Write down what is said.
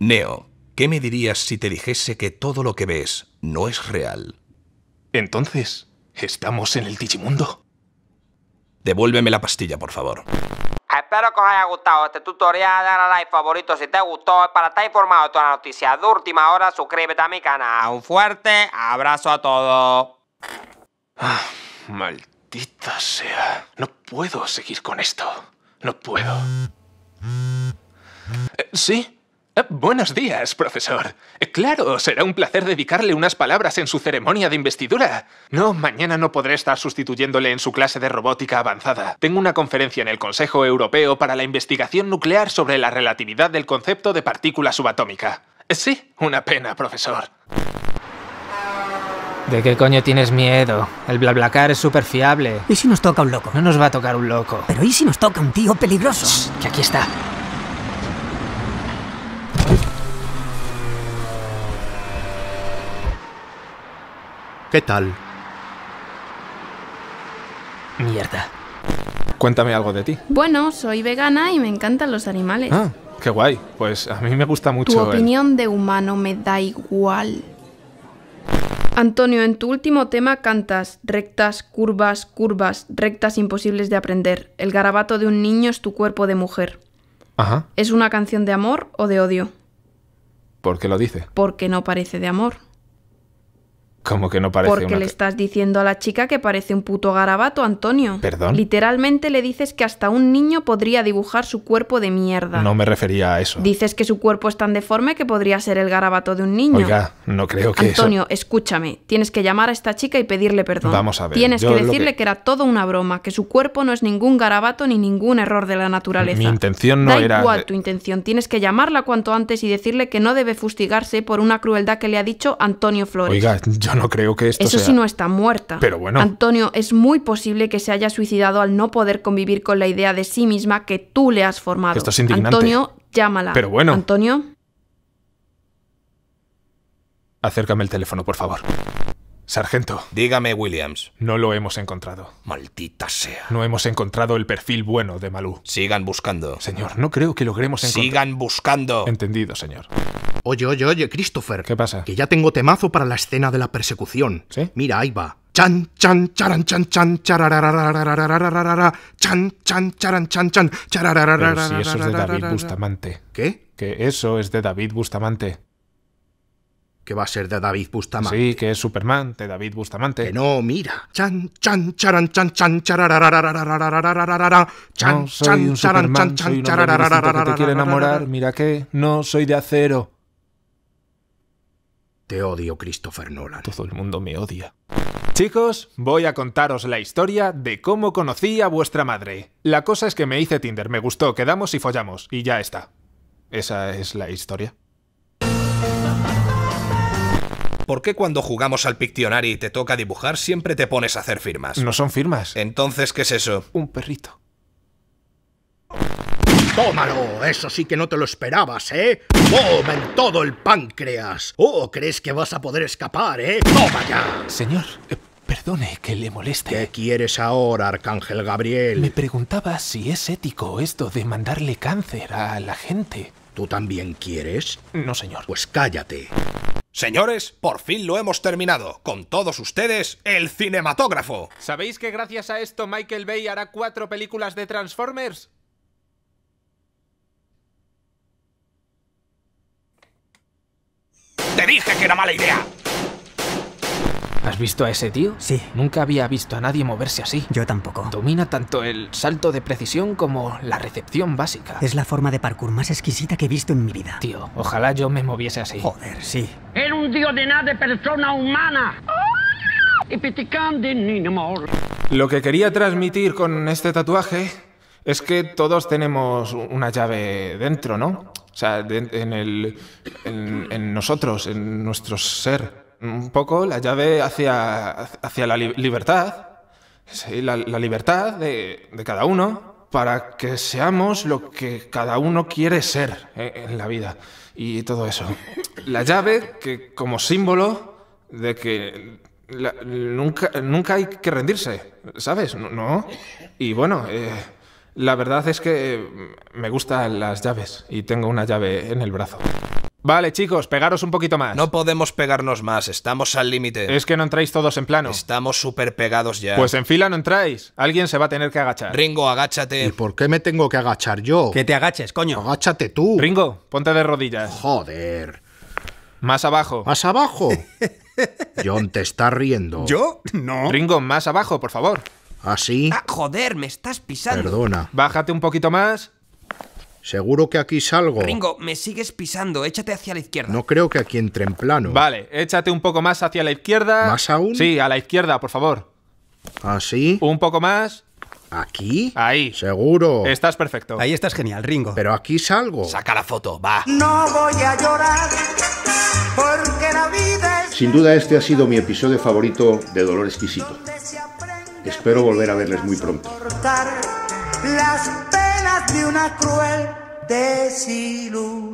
Neo, ¿qué me dirías si te dijese que todo lo que ves no es real? Entonces, ¿estamos en el Digimundo? Devuélveme la pastilla, por favor. Espero que os haya gustado este tutorial, dale a like favorito si te gustó. Para estar informado de todas las noticias de última hora, suscríbete a mi canal. Un fuerte abrazo a todos. Ah, maldita sea. No puedo seguir con esto. No puedo. Eh, ¿Sí? Eh, buenos días, profesor. claro, será un placer dedicarle unas palabras en su ceremonia de investidura. No, mañana no podré estar sustituyéndole en su clase de robótica avanzada. Tengo una conferencia en el Consejo Europeo para la Investigación Nuclear sobre la relatividad del concepto de partícula subatómica. Eh, sí, una pena, profesor. ¿De qué coño tienes miedo? El BlaBlaCar es súper fiable. ¿Y si nos toca un loco? No nos va a tocar un loco. Pero ¿y si nos toca un tío peligroso? Shh, que aquí está. ¿Qué tal? Mierda. Cuéntame algo de ti. Bueno, soy vegana y me encantan los animales. Ah, qué guay. Pues a mí me gusta mucho. Tu opinión de humano me da igual. Antonio, en tu último tema cantas rectas, curvas, curvas, rectas imposibles de aprender. El garabato de un niño es tu cuerpo de mujer. Ajá. ¿Es una canción de amor o de odio? ¿Por qué lo dice? Porque no parece de amor. Como que no parece Porque le estás diciendo a la chica que parece un puto garabato, Antonio. ¿Perdón? Literalmente le dices que hasta un niño podría dibujar su cuerpo de mierda. No me refería a eso. Dices que su cuerpo es tan deforme que podría ser el garabato de un niño. Oiga, no creo que Antonio, escúchame. Tienes que llamar a esta chica y pedirle perdón. Vamos a ver. Tienes que decirle que... era todo una broma, que su cuerpo no es ningún garabato ni ningún error de la naturaleza. Mi intención no da igual tu intención. Tienes que llamarla cuanto antes y decirle que no debe fustigarse por una crueldad que le ha dicho Antonio Flores. Oiga, yo no creo que esto Eso sí no está muerta. Pero bueno. Antonio, es muy posible que se haya suicidado al no poder convivir con la idea de sí misma que tú le has formado. Esto es indignante. Antonio, llámala. Pero bueno. Antonio. Acércame el teléfono, por favor. Sargento. Dígame, Williams. No lo hemos encontrado. Maldita sea. No hemos encontrado el perfil bueno de Malú. Sigan buscando. Señor, no creo que logremos encontrar. Sigan buscando. Entendido, señor. Oye, oye, oye, Christopher. ¿Qué pasa? Que ya tengo temazo para la escena de la persecución. ¿Sí? Mira, ahí va. Chan, chan, charan, chan, chan, chararararararararararara, chan, chan, charan, chan, chan, chararararararararara. Pero si eso es de David Bustamante. ¿Qué? Que eso es de David Bustamante. Que va a ser de David Bustamante? Sí, que es Superman, de David Bustamante. Que no, mira. Chan, chan, charan, chan, chan, chan, chan, charan, chan, chan, chararararararararara. quiere enamorar, mira qué. No, soy de acero. Te odio, Christopher Nolan. Todo el mundo me odia. Chicos, voy a contaros la historia de cómo conocí a vuestra madre. La cosa es que me hice Tinder, me gustó, quedamos y follamos, y ya está. Esa es la historia. ¿Por qué cuando jugamos al Pictionary y te toca dibujar siempre te pones a hacer firmas? No son firmas. Entonces, ¿qué es eso? Un perrito. ¡Tómalo! Eso sí que no te lo esperabas, ¿eh? ¡Toma en todo el páncreas! ¡Oh, crees que vas a poder escapar, eh! ¡Toma ya! Señor, eh, Perdone que le moleste. ¿Qué quieres ahora, Arcángel Gabriel? Me preguntaba si es ético esto de mandarle cáncer a la gente. ¿Tú también quieres? No, señor. Pues cállate. Señores, por fin lo hemos terminado. Con todos ustedes, el cinematógrafo. ¿Sabéis que gracias a esto Michael Bay hará cuatro películas de Transformers? ¡Te dije que era mala idea! ¿Has visto a ese tío? Sí. Nunca había visto a nadie moverse así. Yo tampoco. Domina tanto el salto de precisión como la recepción básica. Es la forma de parkour más exquisita que he visto en mi vida. Tío, ojalá yo me moviese así. Joder, sí. Era un dios de nada de persona humana. Lo que quería transmitir con este tatuaje es que todos tenemos una llave dentro, ¿no? O sea, en, el, en, nosotros, en nuestro ser. Un poco la llave hacia, hacia la libertad, la, libertad de, cada uno para que seamos lo que cada uno quiere ser eh, en, la vida y todo eso. La llave que como símbolo de que nunca, nunca hay que rendirse, ¿sabes? No. Y bueno, eh, la verdad es que eh, me gustan las llaves y tengo una llave en el brazo. Vale, chicos, pegaros un poquito más. No podemos pegarnos más, estamos al límite. Es que no entráis todos en plano. Estamos súper pegados ya. Pues en fila no entráis. Alguien se va a tener que agachar. Ringo, agáchate. ¿Y por qué me tengo que agachar yo? Que te agaches, coño. Agáchate tú. Ringo, ponte de rodillas. Joder. Más abajo. Más abajo. John, te está riendo. ¿Yo? No. Ringo, más abajo, por favor. ¿Así? ¿Ah, ah, joder, me estás pisando. Perdona. Bájate un poquito más. Seguro que aquí salgo. Ringo, me sigues pisando. Échate hacia la izquierda. No creo que aquí entre en plano. Vale, échate un poco más hacia la izquierda. ¿Más aún? Sí, a la izquierda, por favor. ¿Así? ¿Ah, un poco más. ¿Aquí? Ahí. Seguro. Estás perfecto. Ahí estás genial, Ringo. Pero aquí salgo. Saca la foto, va. No voy a llorar porque la vida es... Sin duda este ha sido mi episodio favorito de Dolor Exquisito. Espero volver a verles muy pronto. Las penas de una cruel desilusión.